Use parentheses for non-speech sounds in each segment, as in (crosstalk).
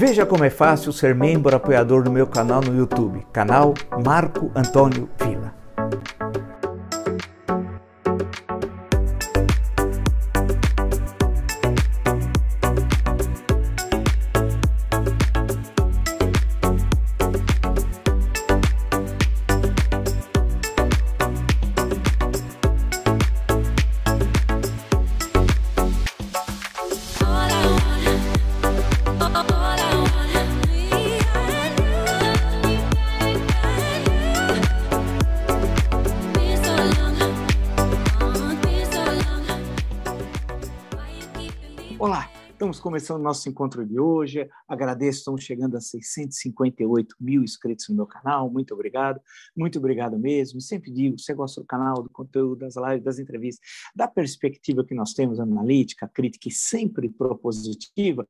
Veja como é fácil ser membro apoiador do meu canal no YouTube, canal Marco Antônio Vila. vai o nosso encontro de hoje. Agradeço, estamos chegando a 658 mil inscritos no meu canal. Muito obrigado, muito obrigado mesmo. E sempre digo: você gosta do canal, do conteúdo, das lives, das entrevistas, da perspectiva que nós temos analítica, crítica e sempre propositiva,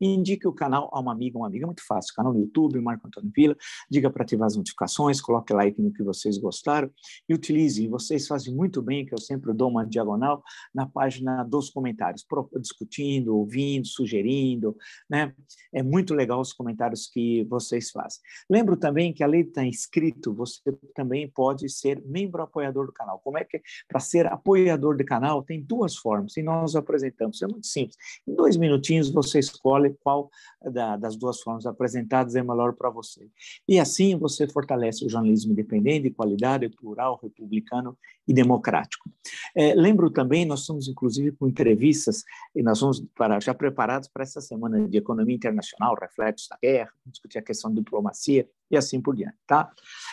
indique o canal a uma amiga, uma amiga, é muito fácil, canal no YouTube, Marco Antônio Vila, diga para ativar as notificações, coloque like no que vocês gostaram e utilize, vocês fazem muito bem, que eu sempre dou uma diagonal na página dos comentários, discutindo, ouvindo, sugerindo, né? É muito legal os comentários que vocês fazem. Lembro também que além de estar inscrito, você também pode ser membro apoiador do canal. Como é que é? para ser apoiador do canal tem duas formas e nós apresentamos, é muito simples. Em dois minutinhos você escolhe qual da, das duas formas apresentadas é melhor para você. E assim você fortalece o jornalismo independente, de qualidade, plural, republicano e democrático. É, lembro também, nós estamos inclusive com entrevistas, e nós vamos para, já preparados para essa semana de economia internacional, reflexos da guerra, discutir a questão de diplomacia, e assim por diante, tá?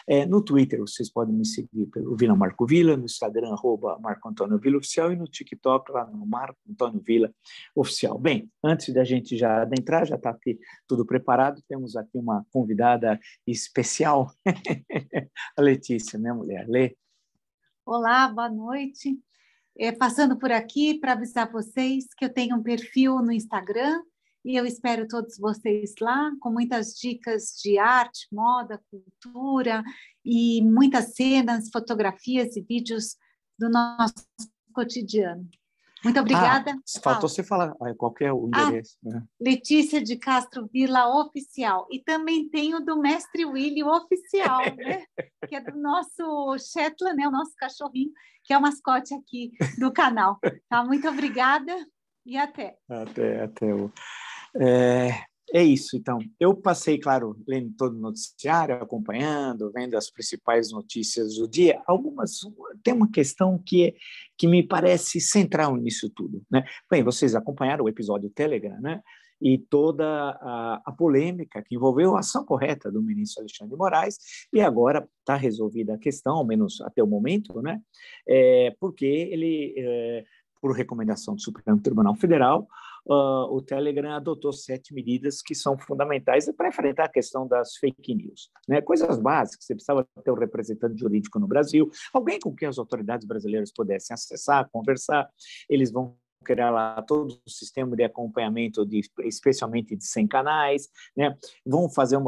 É, no Twitter, vocês podem me seguir pelo Vila Marco Vila, no Instagram, arroba Marco Antônio Vila Oficial, e no TikTok, lá no Marco Antônio Vila Oficial. Bem, antes da gente já adentrar, já está aqui tudo preparado, temos aqui uma convidada especial, (laughs) a Letícia, minha mulher. Lê. Olá, boa noite. É, passando por aqui para avisar vocês que eu tenho um perfil no Instagram, e eu espero todos vocês lá com muitas dicas de arte, moda, cultura e muitas cenas, fotografias e vídeos do nosso cotidiano. Muito ah, obrigada. Ah, faltou você falar qual ah, é o ah, endereço. Ah, né? Letícia de Castro Vila Oficial. E também tem o do Mestre Willy Oficial, (laughs) né? que é do nosso Shetland, né? o nosso cachorrinho, que é o mascote aqui do canal. Tá? Muito obrigada e até. Até, até. O... É, é isso, então. Eu passei, claro, lendo todo o noticiário, acompanhando, vendo as principais notícias do dia. Algumas tem uma questão que é, que me parece central nisso tudo, né? Bem, vocês acompanharam o episódio Telegram, né? E toda a, a polêmica que envolveu a ação correta do ministro Alexandre de Moraes e agora está resolvida a questão, ao menos até o momento, né? É, porque ele, é, por recomendação do Supremo Tribunal Federal, uh, o Telegram adotou sete medidas que são fundamentais para enfrentar a questão das fake news. Né? Coisas básicas, você precisava ter um representante jurídico no Brasil, alguém com quem as autoridades brasileiras pudessem acessar, conversar, eles vão criar lá todo o sistema de acompanhamento, de, especialmente de 100 canais, né? vão fazer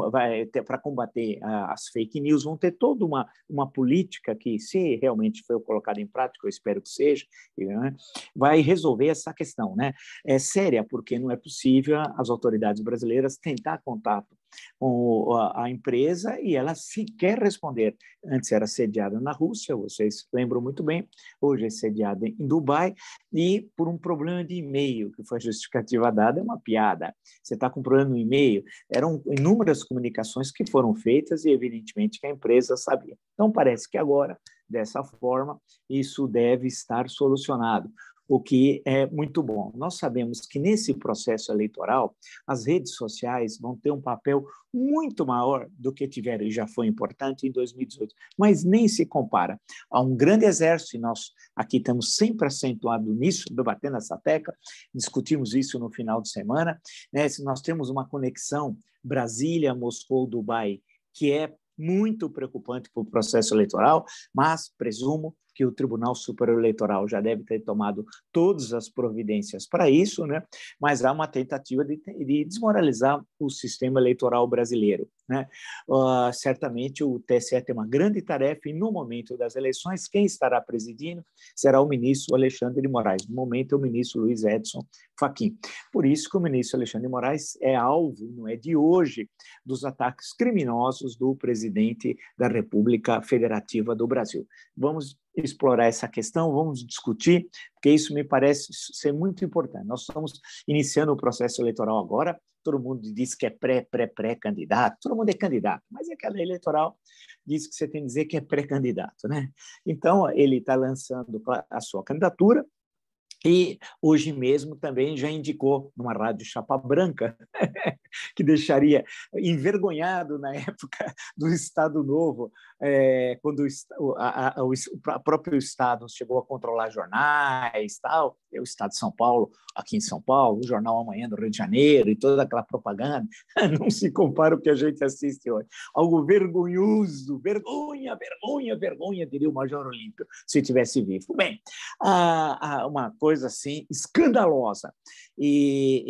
para combater uh, as fake news, vão ter toda uma, uma política que, se realmente for colocada em prática, eu espero que seja, né? vai resolver essa questão. Né? É séria, porque não é possível as autoridades brasileiras tentar contato com a, empresa e ela se quer responder. Antes era sediada na Rússia, vocês lembram muito bem, hoje é sediada em Dubai, e por um problema de e-mail, que foi a justificativa dada, é uma piada. Você está com problema no e-mail? Eram inúmeras comunicações que foram feitas e, evidentemente, que a empresa sabia. Então, parece que agora dessa forma, isso deve estar solucionado o que é muito bom. Nós sabemos que nesse processo eleitoral, as redes sociais vão ter um papel muito maior do que tiveram e já foi importante em 2018, mas nem se compara. a um grande exército, e nós aqui estamos sempre acentuado nisso, debatendo essa tecla, discutimos isso no final de semana. Né? Nós temos uma conexão Brasília, Moscou, Dubai, que é muito preocupante para o processo eleitoral, mas presumo que o Tribunal Superior Eleitoral já deve ter tomado todas as providências para isso, né? mas há uma tentativa de, de desmoralizar o sistema eleitoral brasileiro. Né? Uh, certamente o TSE tem uma grande tarefa e no momento das eleições, quem estará presidindo será o ministro Alexandre de Moraes. No momento é o ministro Luiz Edson Fachin. Por isso que o ministro Alexandre de Moraes é alvo, não é de hoje, dos ataques criminosos do presidente da República Federativa do Brasil. Vamos explorar essa questão, vamos discutir, porque isso me parece ser muito importante. Nós estamos iniciando o processo eleitoral agora, todo mundo diz que é pré-pré-pré-candidato, todo mundo é candidato, mas aquela é eleitoral diz que você tem que dizer que é pré-candidato. Né? Então, ele está lançando a sua candidatura, e hoje mesmo também já indicou numa rádio Chapa Branca, (laughs) que deixaria envergonhado na época (laughs) do Estado Novo, é, quando o, a, a, o, o, próprio Estado chegou a controlar jornais tal, o Estado de São Paulo, aqui em São Paulo, o Jornal Amanhã do Rio de Janeiro e toda aquela propaganda, (laughs) não se compara o que a gente assiste hoje. Algo vergonhoso, vergonha, vergonha, vergonha, diria o Major Olímpio, se tivesse vivo. Bem, uma coisa assim escandalosa. E,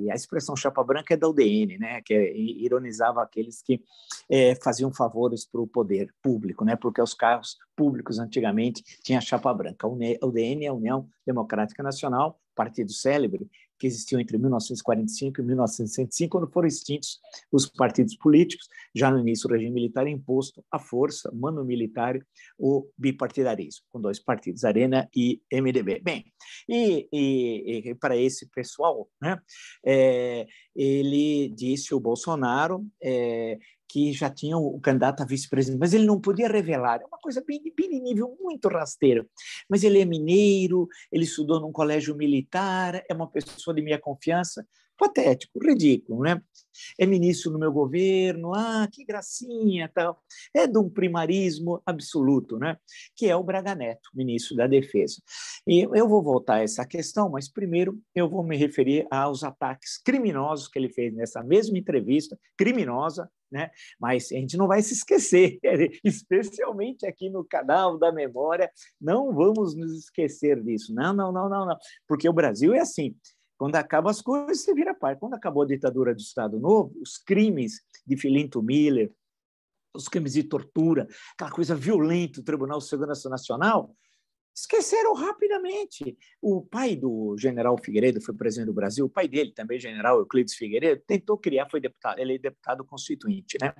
e, e a expressão chapa branca é da UDN, né? que é, ironizava aqueles que é, faziam favores para o poder público, né? porque os carros públicos antigamente tinham chapa branca. A UDN é a União Democrática Democrática Nacional, partido célebre, que existiu entre 1945 e 1965, quando foram extintos os partidos políticos, já no início do regime militar imposto à força mano militar o bipartidarismo, com dois partidos, Arena e MDB. Bem, e, e, e para esse pessoal, né, é, ele disse o Bolsonaro é, que já tinha o candidato a vice-presidente, mas ele não podia revelar. É uma coisa bem, bem de nível muito rasteiro. Mas ele é mineiro, ele estudou num colégio militar, é uma pessoa de minha confiança patético, ridículo, né? É ministro no meu governo, ah, que gracinha, tal. É de um primarismo absoluto, né? Que é o Braga Neto, ministro da Defesa. E eu vou voltar a essa questão, mas primeiro eu vou me referir aos ataques criminosos que ele fez nessa mesma entrevista, criminosa, né? Mas a gente não vai se esquecer, (laughs) especialmente aqui no canal da memória, não vamos nos esquecer disso. Não, não, não, não, não, porque o Brasil é assim, quando acabam as coisas, você vira parte. Quando acabou a ditadura do Estado Novo, os crimes de Filinto Miller, os crimes de tortura, aquela coisa violenta, o Tribunal de Segurança Nacional, esqueceram rapidamente. O pai do general Figueiredo foi presidente do Brasil, o pai dele também, general Euclides Figueiredo, tentou criar, foi deputado, ele é deputado constituinte, né?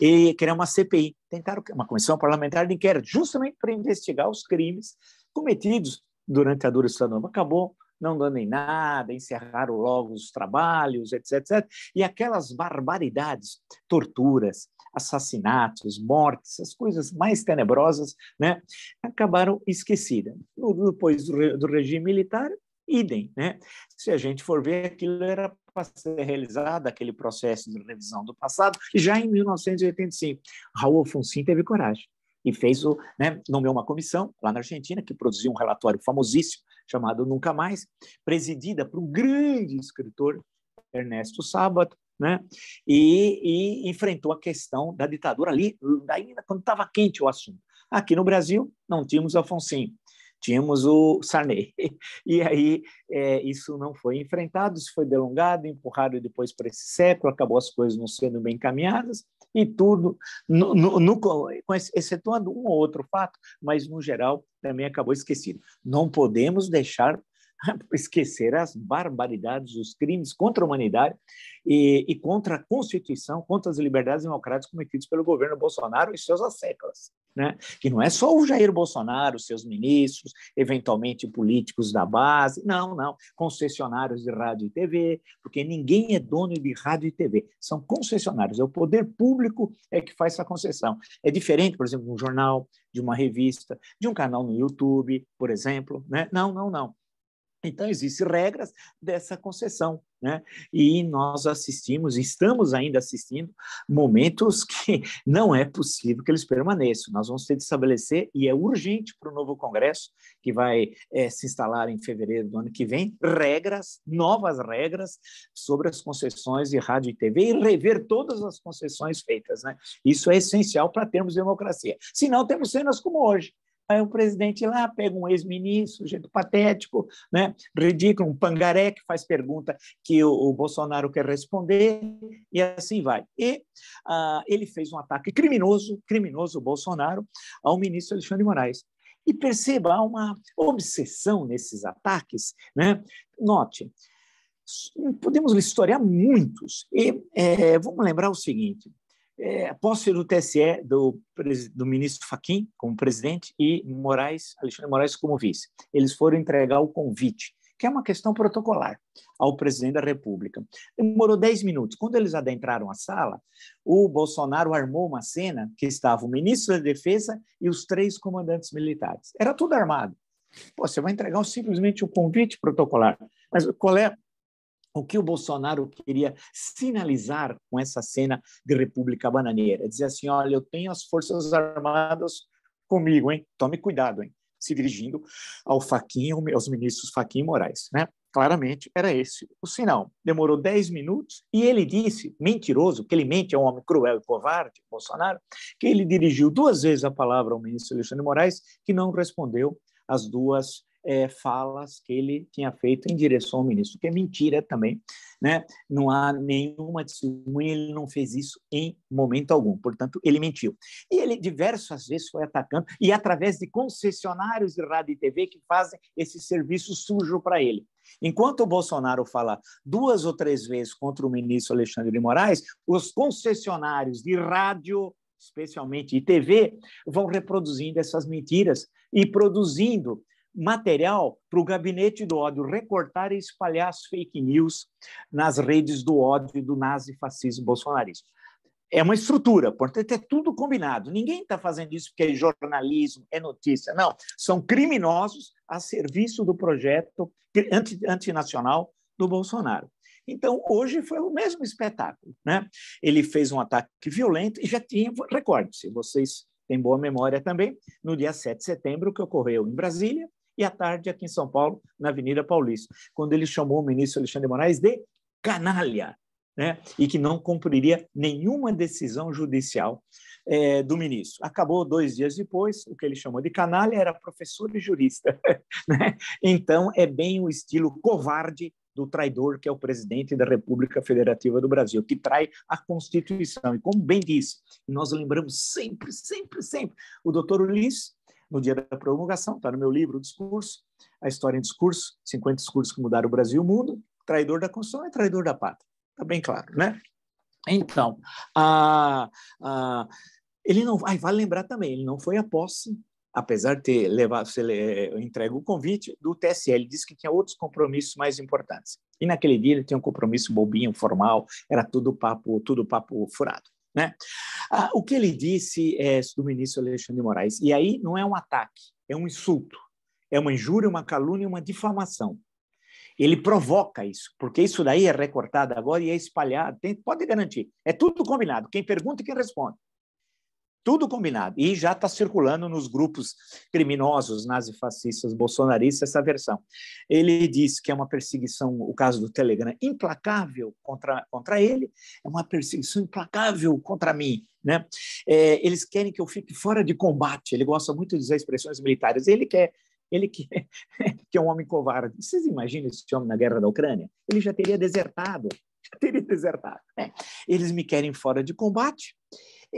E criar uma CPI, tentaram uma comissão parlamentar de inquérito, justamente para investigar os crimes cometidos durante a dura Estado Novo. Acabou não danem nada, encerraram logo os trabalhos, etc, etc. E aquelas barbaridades, torturas, assassinatos, mortes, as coisas mais tenebrosas, né, acabaram esquecidas. Depois do, regime militar, idem, né? Se a gente for ver, aquilo era para ser realizado, aquele processo de revisão do passado, já em 1985. Raul Alfonsin teve coragem e fez o, né, nomeou uma comissão lá na Argentina que produziu um relatório famosíssimo chamado Nunca Mais, presidida por um grande escritor Ernesto Sábato, né? E, e enfrentou a questão da ditadura ali, ainda quando estava quente o assunto. Aqui no Brasil não tínhamos Alfonsinho, tínhamos o Sarney. (laughs) E aí é, isso não foi enfrentado, isso foi delongado, empurrado depois para esse século, acabou as coisas não sendo bem encaminhadas e tudo, no, no, no, excetuando um ou outro fato, mas no geral também acabou esquecido. Não podemos deixar (laughs) esquecer as barbaridades, os crimes contra a humanidade e, e, contra a Constituição, contra as liberdades democráticas cometidos pelo governo Bolsonaro e seus asseclas. Né? Que não é só o Jair Bolsonaro, seus ministros, eventualmente políticos da base, não, não, concessionários de rádio e TV, porque ninguém é dono de rádio e TV, são concessionários, é o poder público é que faz essa concessão. É diferente, por exemplo, de um jornal, de uma revista, de um canal no YouTube, por exemplo, né? Não, não, não. Então, existem regras dessa concessão, né? E nós assistimos, estamos ainda assistindo, momentos (laughs) que não é possível que eles permaneçam. Nós vamos ter de estabelecer, e é urgente para o novo Congresso, que vai é, se instalar em fevereiro do ano que vem, regras, novas regras sobre as concessões de rádio e TV e rever todas as concessões feitas, né? Isso é essencial para termos democracia. Senão temos cenas como hoje, Aí o presidente lá pega um ex-ministro, jeito patético, né? ridículo, um pangaré que faz pergunta que o, o Bolsonaro quer responder, e assim vai. E ah, ele fez um ataque criminoso, criminoso, o Bolsonaro, ao ministro Alexandre de Moraes. E perceba, há uma obsessão nesses ataques. Né? Note, podemos historiar muitos. E é, vamos lembrar o seguinte: é, posse do TSE, do, do ministro Faquim como presidente e Moraes, Alexandre Moraes como vice. Eles foram entregar o convite, que é uma questão protocolar, ao presidente da República. Demorou 10 minutos. Quando eles adentraram a sala, o Bolsonaro armou uma cena que estava o ministro da Defesa e os três comandantes militares. Era tudo armado. Pô, você vai entregar simplesmente o um convite protocolar. Mas qual é o que o Bolsonaro queria sinalizar com essa cena de República Bananeira. É dizer assim, olha, eu tenho as Forças Armadas comigo, hein? Tome cuidado, hein? Se dirigindo ao Faquinha, aos ministros Faquinha e Moraes, né? Claramente era esse o sinal. Demorou 10 minutos e ele disse, mentiroso, que ele mente, é um homem cruel e covarde, Bolsonaro, que ele dirigiu duas vezes a palavra ao ministro Alexandre Moraes, que não respondeu as duas é, falas que ele tinha feito em direção ao ministro, que é mentira também, né? Não há nenhuma testemunha, ele não fez isso em momento algum, portanto, ele mentiu. E ele diversas vezes foi atacando, e através de concessionários de rádio e TV que fazem esse serviço sujo para ele. Enquanto o Bolsonaro fala duas ou três vezes contra o ministro Alexandre de Moraes, os concessionários de rádio especialmente e TV, vão reproduzindo essas mentiras e produzindo material para o gabinete do ódio recortar e espalhar as fake news nas redes do ódio do nazifascismo bolsonarismo. É uma estrutura, portanto, é tudo combinado. Ninguém está fazendo isso porque é jornalismo, é notícia. Não, são criminosos a serviço do projeto anti, antinacional do Bolsonaro. Então, hoje foi o mesmo espetáculo. Né? Ele fez um ataque violento e já tinha, recorde-se, vocês têm boa memória também, no dia 7 de setembro, que ocorreu em Brasília, e à tarde aqui em São Paulo, na Avenida Paulista, quando ele chamou o ministro Alexandre de Moraes de canalha, né? e que não cumpriria nenhuma decisão judicial é, do ministro. Acabou dois dias depois, o que ele chamou de canalha era professor e jurista. (laughs) Né? Então, é bem o estilo covarde do traidor que é o presidente da República Federativa do Brasil, que trai a Constituição. E como bem disse, nós lembramos sempre, sempre, sempre, o doutor Ulisses no dia da promulgação, está no meu livro, o Discurso, a história em discurso, 50 discursos que mudaram o Brasil e o mundo, traidor da Constituição e traidor da pátria, está bem claro, né? Então, a, a, ele não, ai, vale lembrar também, ele não foi à posse, apesar de ter levado, você é, entrega o convite do TSE, ele disse que tinha outros compromissos mais importantes. E naquele dia ele tinha um compromisso bobinho, formal, era tudo papo, tudo papo furado. Né? Ah, o que ele disse é, do ministro Alexandre de Moraes, e aí não é um ataque, é um insulto, é uma injúria, uma calúnia, uma difamação. Ele provoca isso, porque isso daí é recortado agora e é espalhado, tem, pode garantir. É tudo combinado, quem pergunta e quem responde. Tudo combinado. E já está circulando nos grupos criminosos nazifascistas bolsonaristas essa versão. Ele diz que é uma perseguição, o caso do Telegram, implacável contra, contra ele, é uma perseguição implacável contra mim. Né? É, eles querem que eu fique fora de combate. Ele gosta muito de usar expressões militares. Ele quer ele (laughs) que, que, é um homem covarde. Vocês imaginam esse homem na guerra da Ucrânia? Ele já teria desertado, (laughs) já teria desertado. Né? Eles me querem fora de combate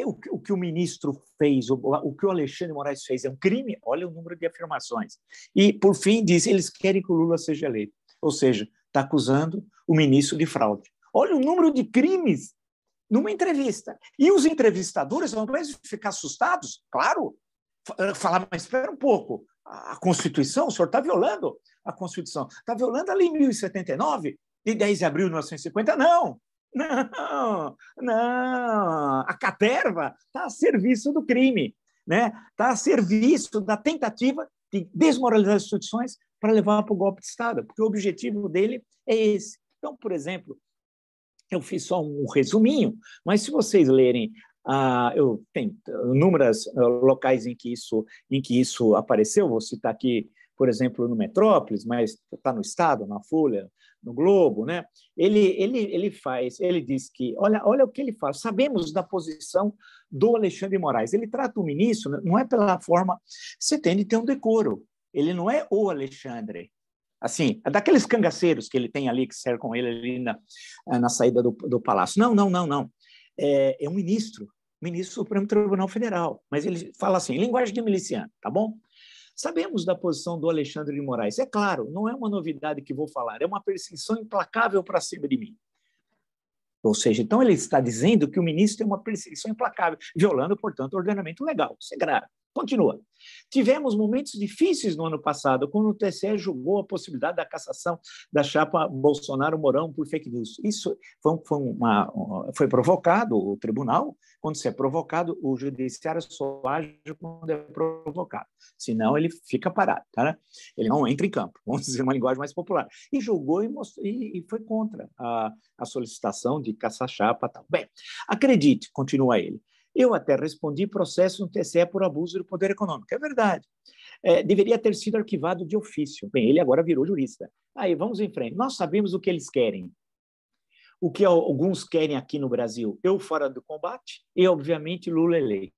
o que o ministro fez, o, o que o Alexandre Moraes fez é um crime? Olha o número de afirmações. E, por fim, diz: eles querem que o Lula seja eleito. Ou seja, está acusando o ministro de fraude. Olha o número de crimes numa entrevista. E os entrevistadores, ao invés de ficar assustados, claro, eh, falar, mas espera um pouco, a Constituição, o senhor está violando a Constituição. Está violando a Lei 1079, de 10 de abril de 1950? Não, não, não. A caterva está a serviço do crime, né? Está a serviço da tentativa de desmoralizar as instituições para levar para o golpe de Estado, porque o objetivo dele é esse. Então, por exemplo, eu fiz só um resuminho, mas se vocês lerem ah, eu tenho inúmeros ah, locais em que isso em que isso apareceu. Vou citar aqui, por exemplo, no Metrópolis, mas está no Estado, na Folha, no Globo, né? Ele, ele, ele faz, ele diz que, olha, olha o que ele faz. Sabemos da posição do Alexandre Moraes. Ele trata o ministro, né, não é pela forma, você tem de ter um decoro. Ele não é o Alexandre. Assim, é daqueles cangaceiros que ele tem ali, que cercam ele ali na, eh, na saída do, do palácio. Não, não, não, não. É, é um ministro, ministro do Supremo Tribunal Federal. Mas ele fala assim, linguagem de miliciano, tá bom? Sabemos da posição do Alexandre de Moraes. É claro, não é uma novidade que vou falar, é uma perseguição implacável para cima de mim. Ou seja, então ele está dizendo que o ministro tem é uma perseguição implacável, violando, portanto, o ordenamento legal. Isso é grave. Continua. Tivemos momentos difíceis no ano passado, quando o TSE julgou a possibilidade da cassação da chapa Bolsonaro-Morão por fake news. Isso foi, foi, uma, foi, provocado, o tribunal, quando se é provocado, o judiciário só age quando é provocado, senão ele fica parado, tá? Né? ele não entra em campo, vamos dizer uma linguagem mais popular. E julgou e, mostrou, e, e foi contra a, a solicitação de caçar chapa. Tal. Bem, acredite, continua ele, eu até respondi processo no TSE por abuso do poder econômico. É verdade. É, deveria ter sido arquivado de ofício. Bem, ele agora virou jurista. Aí, vamos em frente. Nós sabemos o que eles querem. O que alguns querem aqui no Brasil, eu fora do combate e, obviamente, Lula eleito.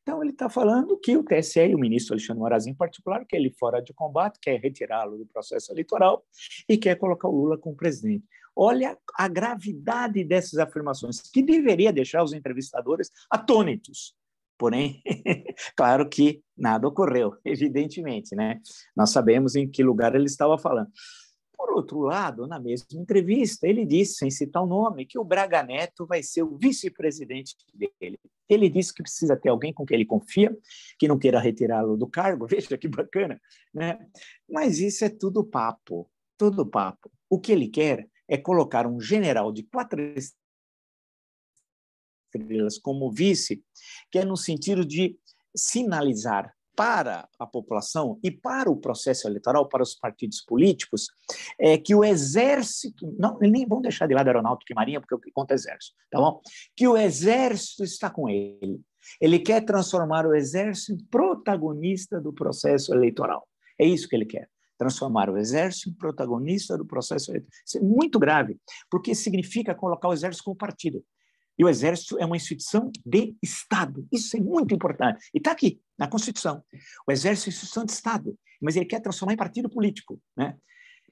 Então, ele está falando que o TSE e o ministro Alexandre Moraes, em particular, que ele fora de combate, quer retirá-lo do processo eleitoral e quer colocar o Lula como presidente. Olha a gravidade dessas afirmações, que deveria deixar os entrevistadores atônitos. Porém, (laughs) claro que nada ocorreu, evidentemente, né? Nós sabemos em que lugar ele estava falando. Por outro lado, na mesma entrevista, ele disse, sem citar o nome, que o Braga Neto vai ser o vice-presidente dele. Ele disse que precisa ter alguém com quem ele confia, que não queira retirá-lo do cargo. (laughs) Veja que bacana, né? Mas isso é tudo papo, tudo papo. O que ele quer é colocar um general de quatro estrelas como vice, que é no sentido de sinalizar para a população e para o processo eleitoral, para os partidos políticos, é que o exército, não, nem vão deixar de lado aeronáutica e marinha, porque o que conta é exército, tá bom? Que o exército está com ele. Ele quer transformar o exército em protagonista do processo eleitoral. É isso que ele quer transformar o exército em protagonista do processo eleitoral. Isso é muito grave, porque significa colocar o exército como partido. E o exército é uma instituição de Estado. Isso é muito importante. E está aqui, na Constituição. O exército é instituição de Estado, mas ele quer transformar em partido político. Né?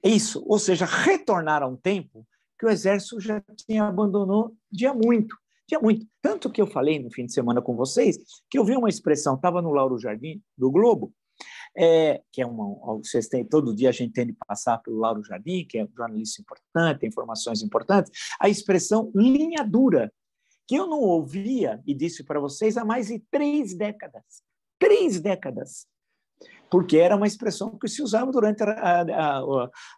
É isso. Ou seja, retornar a um tempo que o exército já tinha abandonou dia muito. Tinha muito. Tanto que eu falei no fim de semana com vocês que eu vi uma expressão, estava no Lauro Jardim, do Globo, é, que é uma, vocês têm, todo dia a gente tem de passar pelo Lauro Jardim, que é um jornalista importante, tem informações importantes, a expressão linha dura, que eu não ouvia, e disse para vocês, há mais de três décadas. Três décadas porque era uma expressão que se usava durante a, a, a,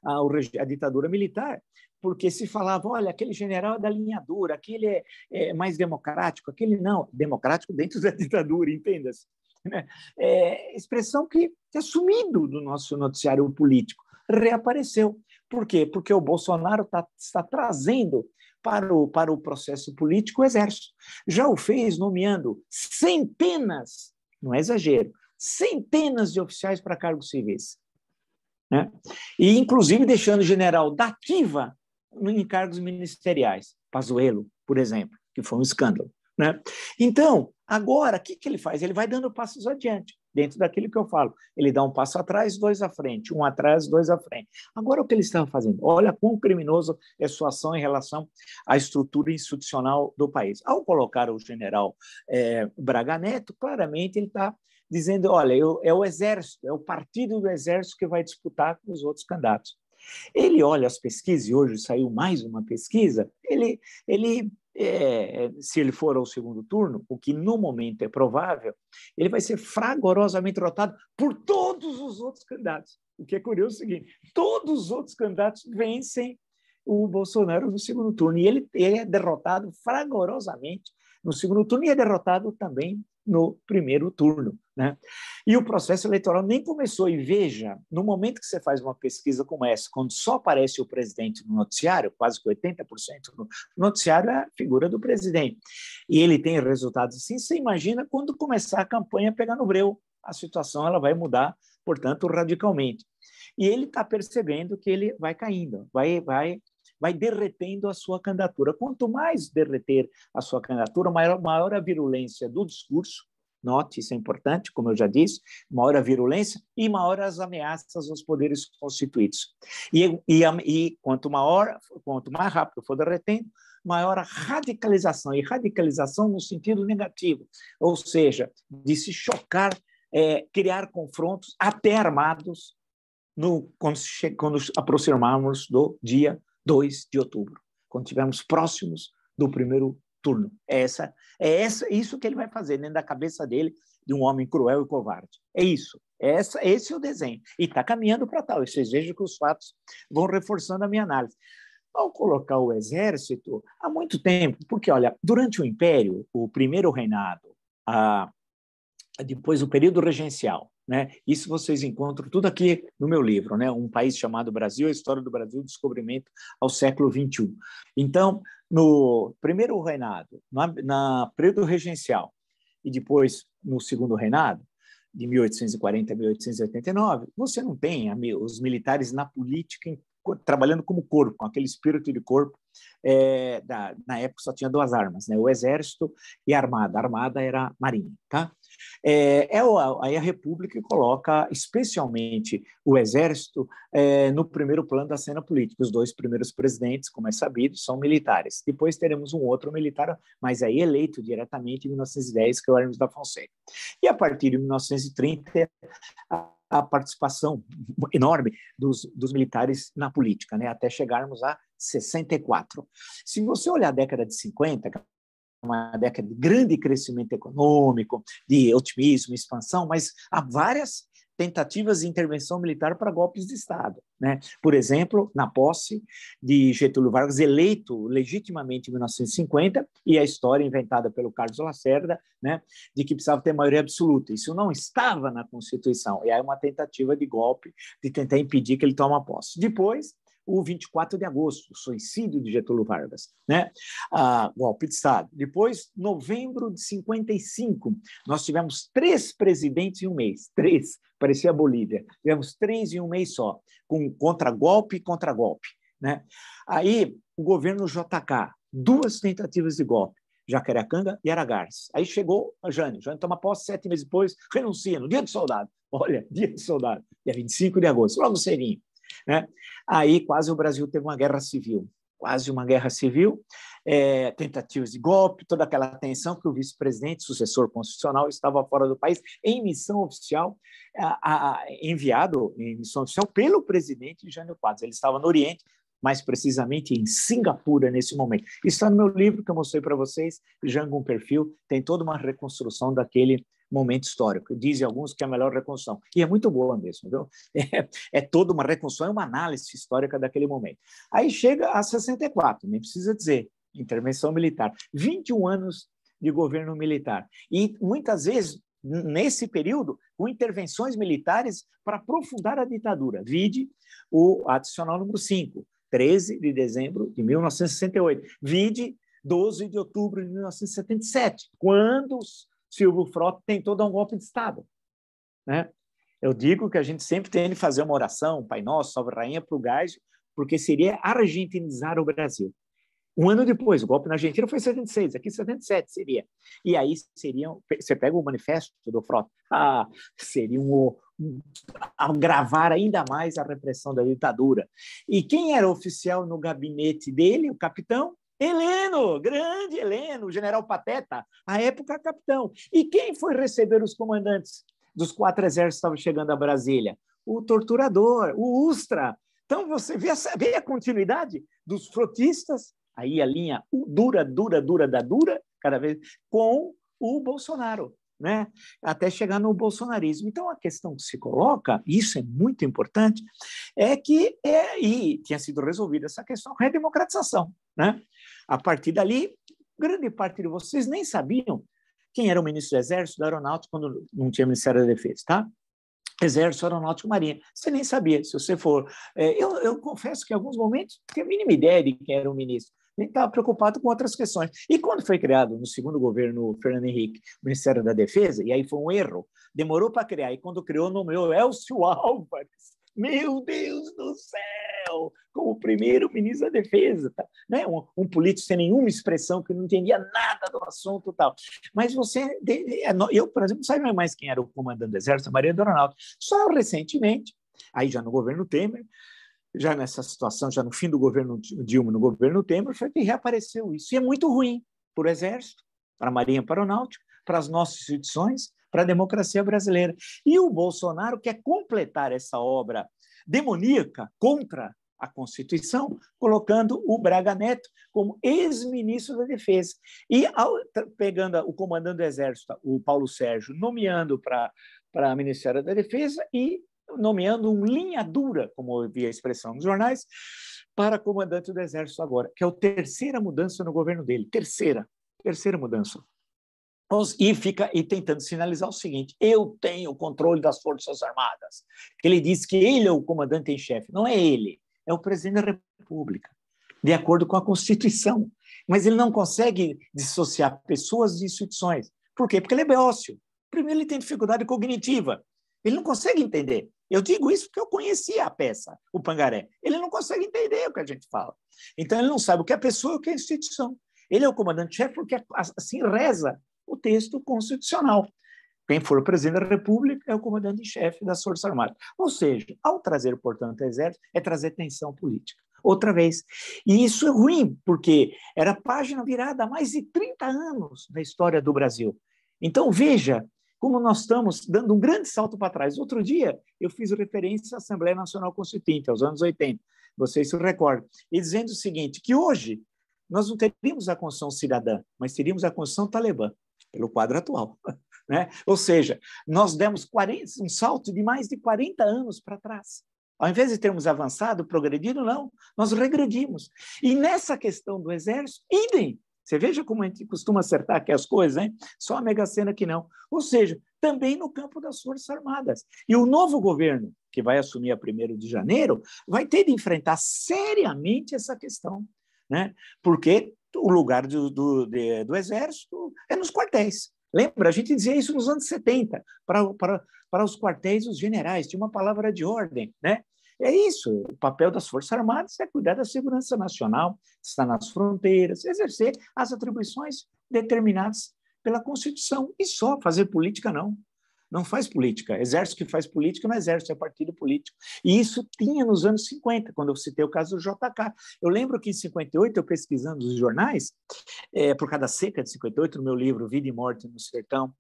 a, ditadura militar, porque se falava, olha, aquele general é da linha dura, aquele é, é mais democrático, aquele não, democrático dentro (laughs) da ditadura, entenda-se né? é, expressão que é sumido do nosso noticiário político, reapareceu. Por quê? Porque o Bolsonaro tá, está trazendo para o, para o processo político o exército. Já o fez nomeando centenas, não é exagero, centenas de oficiais para cargos civis. Né? E, inclusive, deixando o general da ativa em cargos ministeriais. Pazuello, por exemplo, que foi um escândalo. Né? Então, Agora, o que, que ele faz? Ele vai dando passos adiante, dentro daquilo que eu falo. Ele dá um passo atrás, dois à frente, um atrás, dois à frente. Agora, o que ele estava fazendo? Olha quão criminoso é sua ação em relação à estrutura institucional do país. Ao colocar o general é, Braga Neto, claramente ele está dizendo: olha, eu, é o exército, é o partido do exército que vai disputar com os outros candidatos. Ele olha as pesquisas, e hoje saiu mais uma pesquisa, ele, ele é, se ele for ao segundo turno, o que no momento é provável, ele vai ser fragorosamente rotado por todos os outros candidatos. O que é curioso é o seguinte: todos os outros candidatos vencem o Bolsonaro no segundo turno, e ele, ele é derrotado fragorosamente no segundo turno e é derrotado também no primeiro turno. Né? E o processo eleitoral nem começou. E veja, no momento que você faz uma pesquisa como essa, quando só aparece o presidente no noticiário, quase que 80% no noticiário é a figura do presidente, e ele tem resultados assim, você imagina quando começar a campanha pegar no breu. A situação ela vai mudar, portanto, radicalmente. E ele está percebendo que ele vai caindo, vai, vai vai derretendo a sua candidatura. Quanto mais derreter a sua candidatura, maior, maior a virulência do discurso, note, isso é importante, como eu já disse, maior a virulência e maior as ameaças aos poderes constituídos. E, e, e quanto, maior, quanto mais rápido for derretendo, maior a radicalização, e radicalização no sentido negativo, ou seja, de se chocar, é, criar confrontos, até armados, no, quando, quando aproximarmos do dia 2 de outubro, quando estivermos próximos do primeiro turno. É, essa, é essa, é isso que ele vai fazer dentro da cabeça dele, de um homem cruel e covarde. É isso. É essa, esse é o desenho. E está caminhando para tal. E vocês vejam que os fatos vão reforçando a minha análise. Ao colocar o exército, há muito tempo, porque, olha, durante o Império, o primeiro reinado, a, depois o período regencial, né? Isso vocês encontram tudo aqui no meu livro, né? Um País Chamado Brasil, a História do Brasil, Descobrimento ao Século XXI. Então, no primeiro reinado, na, na período regencial, e depois no segundo reinado, de 1840 a 1889, você não tem os militares na política em, trabalhando como corpo, com aquele espírito de corpo. É, da, na época só tinha duas armas, né? o exército e a armada. A armada era a marinha. Tá? É, é aí a República coloca especialmente o Exército é, no primeiro plano da cena política. Os dois primeiros presidentes, como é sabido, são militares. Depois teremos um outro militar, mas aí é eleito diretamente em 1910, que é o Hermes da Fonseca. E a partir de 1930, a a participação enorme dos, dos, militares na política, né? até chegarmos a 64. Se você olhar a década de 50, uma década de grande crescimento econômico, de otimismo, expansão, mas há várias tentativas de intervenção militar para golpes de Estado. Né? Por exemplo, na posse de Getúlio Vargas, eleito legitimamente em 1950, e a história inventada pelo Carlos Lacerda, né, de que precisava ter maioria absoluta. Isso não estava na Constituição, e aí uma tentativa de golpe, de tentar impedir que ele tome posse. Depois, o 24 de agosto, o suicídio de Getúlio Vargas, né? Ah, golpe de Estado. Depois, novembro de 55, nós tivemos três presidentes em um mês, três, parecia a Bolívia. Tivemos três em um mês só, com contragolpe e contragolpe. Né? Aí, o governo JK, duas tentativas de golpe. Jacarecanga e Aragares. Aí chegou a Jane. Jane toma posse sete meses depois, renuncia no dia do soldado. Olha, dia do soldado, dia 25 de agosto, logo cedinho. Né? Aí quase o Brasil teve uma guerra civil, quase uma guerra civil, é, tentativas de golpe, toda aquela tensão que o vice-presidente, sucessor constitucional, estava fora do país em missão oficial, a, a, enviado em missão oficial pelo presidente Jânio Quadros. Ele estava no Oriente, mais precisamente em Singapura nesse momento. Está no meu livro que eu mostrei para vocês, Jango um Perfil, tem toda uma reconstrução daquele momento histórico. Dizem alguns que é a melhor reconstrução. E é muito boa mesmo, viu? (laughs) É, é toda uma reconstrução, é uma análise histórica daquele momento. Aí chega a 64, nem precisa dizer, intervenção militar. 21 anos de governo militar. E muitas vezes, nesse período, com intervenções militares para aprofundar a ditadura. Vide o adicional número 5, 13 de dezembro de 1968. Vide 12 de outubro de 1977, quando Silvio Frota tentou dar um golpe de Estado. Né? Eu digo que a gente sempre tem de fazer uma oração, Pai Nosso, Salve Rainha, para o gás, porque seria argentinizar o Brasil. Um ano depois, o golpe na Argentina foi em 76, aqui em 77 seria. E aí seriam, você pega o manifesto do Frota, ah, seria um, um, agravar ainda mais a repressão da ditadura. E quem era oficial no gabinete dele, o capitão? Heleno, grande Heleno, general Pateta, à época capitão. E quem foi receber os comandantes dos quatro exércitos que estavam chegando a Brasília? O torturador, o Ustra. Então você vê, vê a continuidade dos frotistas, aí a linha dura, dura, dura da dura, cada vez, com o Bolsonaro. Né? até chegar no bolsonarismo. Então, a questão que se coloca, e isso é muito importante, é que, é, e tinha sido resolvida essa questão, redemocratização. Né? A partir dali, grande parte de vocês nem sabiam quem era o ministro do Exército, da Aeronáutica, quando não tinha Ministério da Defesa, tá? Exército, Aeronáutica e Marinha. Você nem sabia, se você for. É, eu, eu confesso que em alguns momentos não tinha a mínima ideia de quem era o ministro. Ele estava preocupado com outras questões. E quando foi criado, no segundo governo Fernando Henrique, o Ministério da Defesa, e aí foi um erro, demorou para criar, e quando criou, nomeou Elcio (laughs) Álvares meu Deus do céu! Como primeiro-ministro da defesa, tá? né? um, um político sem nenhuma expressão, que não entendia nada do assunto tal. Mas você... É, eu, por exemplo, não sabia mais quem era o comandante do Exército, Maria do Ronaldo. Só recentemente, aí já no governo Temer, já nessa situação, já no fim do governo Dilma, no governo Temer, foi que reapareceu isso. E é muito ruim para o Exército, para a Marinha Aeronáutica, para as nossas instituições, para a democracia brasileira. E o Bolsonaro quer completar essa obra demoníaca contra a Constituição, colocando o Braga Neto como ex-ministro da Defesa. E ao, pegando o comandante do Exército, o Paulo Sérgio, nomeando para para a Ministério da Defesa e nomeando um linha dura, como eu vi a expressão nos jornais, para comandante do Exército agora, que é a terceira mudança no governo dele, terceira, terceira mudança e fica e tentando sinalizar o seguinte: eu tenho o controle das Forças Armadas. Ele diz que ele é o comandante em chefe, não é ele, é o presidente da República, de acordo com a Constituição. Mas ele não consegue dissociar pessoas de instituições. Por quê? Porque ele é beócio. Primeiro, ele tem dificuldade cognitiva. Ele não consegue entender. Eu digo isso porque eu conhecia a peça, o Pangaré. Ele não consegue entender o que a gente fala. Então, ele não sabe o que é a pessoa e o que é a instituição. Ele é o comandante-chefe porque assim reza o texto constitucional. Quem for presidente da República é o comandante-chefe das Forças Armadas. Ou seja, ao trazer, portanto, exército, é trazer tensão política. Outra vez. E isso é ruim, porque era página virada há mais de 30 anos na história do Brasil. Então, veja como nós estamos dando um grande salto para trás. Outro dia, eu fiz referência à Assembleia Nacional Constituinte, aos anos 80, vocês se recordam, e dizendo o seguinte, que hoje nós não teríamos a Constituição cidadã, mas teríamos a Constituição talibã pelo quadro atual. (laughs) Né? Ou seja, nós demos 40, um salto de mais de 40 anos para trás. Ao invés de termos avançado, progredido, não, nós regredimos. E nessa questão do exército, idem. Você veja como a gente costuma acertar aqui as coisas, hein? Só a Mega Sena que não. Ou seja, também no campo das Forças Armadas. E o novo governo, que vai assumir a 1 de janeiro, vai ter de enfrentar seriamente essa questão. Né? Porque o lugar do, do, de, do exército é nos quartéis. Lembra? A gente dizia isso nos anos 70, para, para, para os quartéis, os generais, tinha uma palavra de ordem, né? É isso, o papel das Forças Armadas é cuidar da segurança nacional, estar nas fronteiras, exercer as atribuições determinadas pela Constituição, e só fazer política não não faz política. Exército que faz política não é exército, é partido político. E isso tinha nos anos 50, quando eu citei o caso do JK. Eu lembro que em 58, eu pesquisando os jornais, é, por cada seca de 58, no meu livro Vida e Morte no Sertão,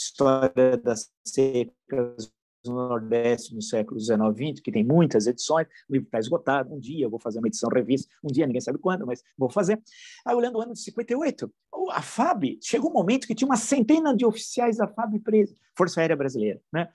História das Secas no Nordeste no século XIX, XX, que tem muitas edições, o livro está esgotado, um dia eu vou fazer uma edição revista, um dia ninguém sabe quando, mas vou fazer. Aí olhando o ano de 58, a FAB, chegou um momento que tinha uma centena de oficiais da FAB presos, Força Aérea Brasileira, né?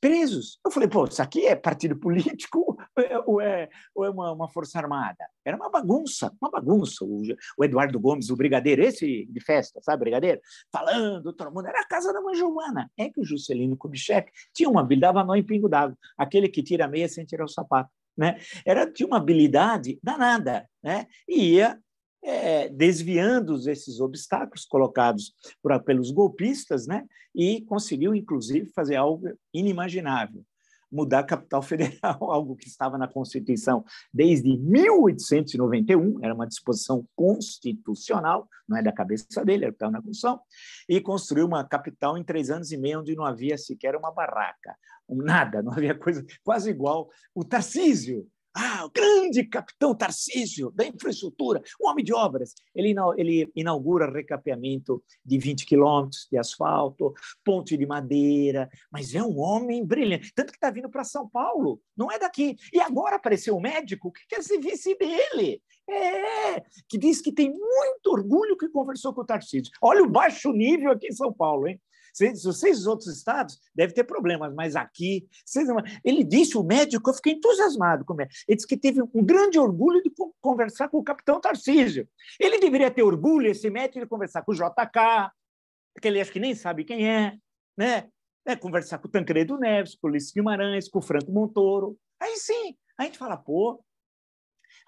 presos. Eu falei, pô, isso aqui é partido político (laughs) é, ou é, ou é uma, uma Força Armada? Era uma bagunça, uma bagunça. O, o, Eduardo Gomes, o brigadeiro, esse de festa, sabe, brigadeiro? Falando, todo mundo, era a casa da mãe Joana. É que o Juscelino Kubitschek tinha uma habilidade, dava nó em pingo d'água, aquele que tira a meia sem tirar o sapato. Né? Era de uma habilidade danada, né? E ia é, desviando esses obstáculos colocados por, pelos golpistas, né? e conseguiu, inclusive, fazer algo inimaginável mudar a capital (laughs) federal, algo que estava na Constituição desde 1891, era uma disposição constitucional, não é da cabeça dele, era o que estava na Constituição, e construiu uma capital em três anos e meio, onde não havia sequer uma barraca, nada, (laughs) não havia coisa quase igual. O Tarcísio, ah, o grande capitão Tarcísio da infraestrutura, um homem de obras. Ele, ele inaugura recapeamento de 20 quilômetros de asfalto, ponte de madeira, mas é um homem brilhante. Tanto que está vindo para São Paulo, não é daqui. E agora apareceu um médico que quer ser vice dele. É, que diz que tem muito orgulho que conversou com o Tarcísio. Olha o baixo nível aqui em São Paulo, hein? Se, se vocês outros estados deve ter problemas, mas aqui, vocês, ele disse o médico, eu fiquei entusiasmado com ele. Ele disse que teve um grande orgulho de conversar com o capitão Tarcísio. Ele deveria ter orgulho esse médico de conversar com o JK, que ele acho que nem sabe quem é, né? É, conversar com o Tancredo Neves, com o Luiz Guimarães, com o Franco Montoro. Aí sim, a gente fala, pô,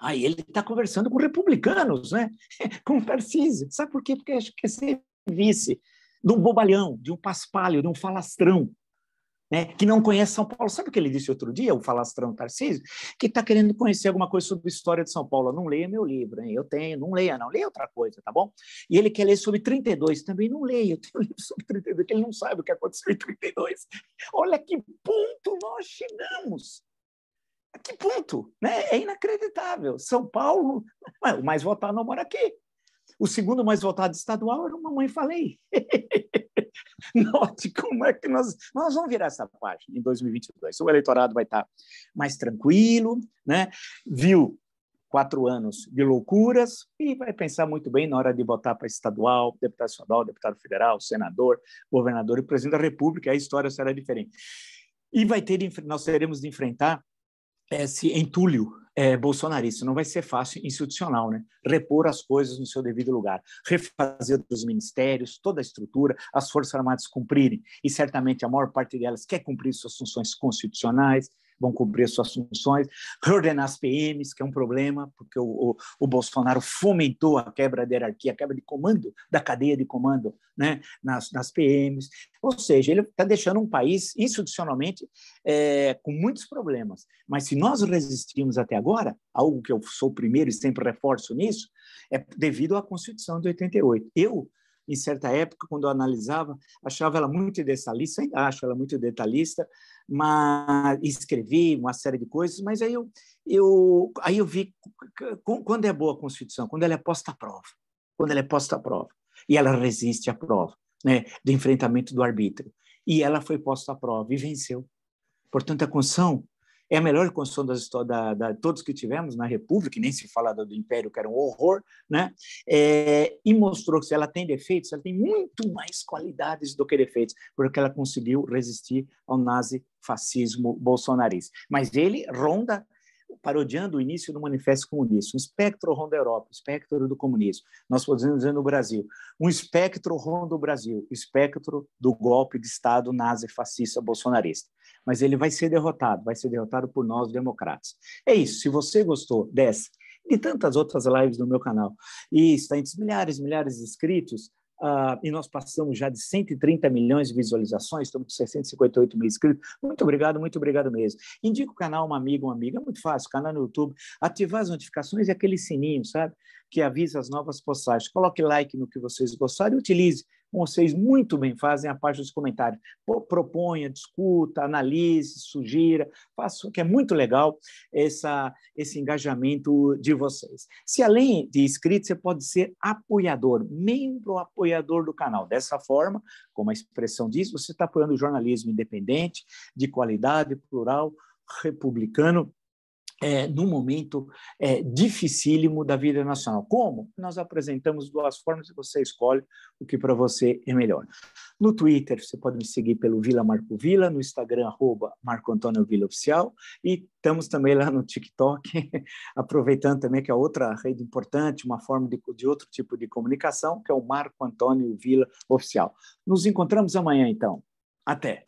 Aí ele está conversando com republicanos, né? (laughs) com o Tarcísio. Sabe por quê? Porque acho que é vice de um bobalhão, de um paspalho, de um falastrão, né, que não conhece São Paulo. Sabe o que ele disse outro dia, o falastrão Tarcísio? Que está querendo conhecer alguma coisa sobre a história de São Paulo. Não leia meu livro, hein? eu tenho, não leia, não. Leia outra coisa, tá bom? E ele quer ler sobre 32, também não leia, eu tenho livro sobre 32, que ele não sabe o que aconteceu em 32. Olha que ponto nós chegamos! A que ponto? Né? É inacreditável. São Paulo, o mais votado não mora aqui. O segundo mais votado estadual era o Mamãe Falei. (laughs) Note como é que nós, nós vamos virar essa página em 2022. O eleitorado vai estar mais tranquilo, né? viu quatro anos de loucuras e vai pensar muito bem na hora de votar para estadual, deputado estadual, deputado federal, senador, governador e presidente da República. A história será diferente. E vai ter, nós teremos de enfrentar esse é, entulho é, bolsonarista. Não vai ser fácil institucional, né? Repor as coisas no seu devido lugar, refazer os ministérios, toda a estrutura, as Forças Armadas cumprirem, e certamente a maior parte delas quer cumprir suas funções constitucionais, vão cumprir as suas funções, reordenar as PMs, que é um problema, porque o, o, o Bolsonaro fomentou a quebra da hierarquia, a quebra de comando, da cadeia de comando né, nas, nas PMs. Ou seja, ele está deixando um país institucionalmente é, com muitos problemas. Mas se nós resistimos até agora, algo que eu sou o primeiro e sempre reforço nisso, é devido à Constituição de 88. Eu em certa época, quando eu analisava, achava ela muito detalhista, ainda acho ela muito detalhista, mas escrevi uma série de coisas, mas aí eu, eu, aí eu vi quando é boa a Constituição, quando ela é posta à prova, quando ela é posta à prova, e ela resiste à prova, né, do enfrentamento do arbítrio. E ela foi posta à prova e venceu. Portanto, a Constituição é a melhor construção das, da, da, todos que tivemos na República, nem se fala do Império, que era um horror, né? É, e mostrou que se ela tem defeitos, ela tem muito mais qualidades do que defeitos, porque ela conseguiu resistir ao nazifascismo bolsonarista. Mas ele ronda parodiando o início do Manifesto Comunista, um espectro rondo Europa, espectro do comunismo. Nós podemos dizer no Brasil, um espectro rondo o Brasil, espectro do golpe de Estado nazi, fascista, bolsonarista. Mas ele vai ser derrotado, vai ser derrotado por nós, democratas. É isso. Se você gostou dessa e tantas outras lives no meu canal, e está entre milhares e milhares de inscritos, Uh, e nós passamos já de 130 milhões de visualizações, estamos com 658 mil inscritos. Muito obrigado, muito obrigado mesmo. Indica o canal uma amiga, uma amiga, é muito fácil, canal no YouTube, ativar as notificações e aquele sininho, sabe? Que avisa as novas postagens. Coloque like no que vocês gostarem, utilize vocês muito bem fazem a parte dos comentários. Proponha, discuta, analise, sugira, faça, que é muito legal essa, esse engajamento de vocês. Se além de inscrito, você pode ser apoiador, membro apoiador do canal. Dessa forma, como a expressão diz, você está apoiando o jornalismo independente, de qualidade, plural, republicano é, num momento é, dificílimo da vida nacional. Como? Nós apresentamos duas formas e você escolhe o que para você é melhor. No Twitter, você pode me seguir pelo Vila Marco Vila, no Instagram, arroba Marco Antônio Vila Oficial, e estamos também lá no TikTok, (laughs) aproveitando também que é outra rede importante, uma forma de, de outro tipo de comunicação, que é o Marco Antônio Vila Oficial. Nos encontramos amanhã, então. Até!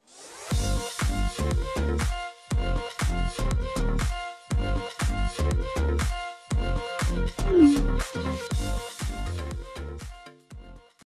Thank you.